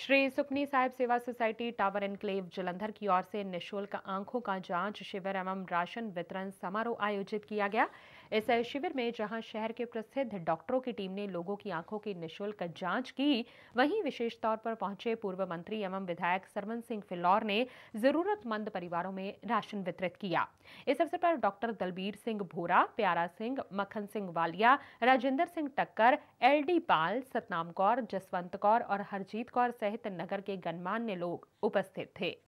श्री सुखनी साहिब सेवा society tower enclave Jalandhar की ओर से निशुल्क आंखों का जांच शिविर एवं राशन वितरण समारोह आयोजित किया गया इस शिविर में जहां शहर के प्रसिद्ध डॉक्टरों की टीम ने लोगों की आंखों की निःशुल्क जांच की वहीं विशेष तौर पर पहुंचे पूर्व मंत्री एवं विधायक सरवन सिंह फिलौर ने जरूरतमंद परिवारों में राशन वितरित किया इस अवसर पर डॉक्टर दलबीर सिंह भोरा प्यारा सिंह मखन सिंह वालिया राजेंद्र सिंह टक्कर एल डी पाल सतनाम कौर जसवंत कौर और हरजीत कौर सहित नगर के गणमान्य लोग उपस्थित थे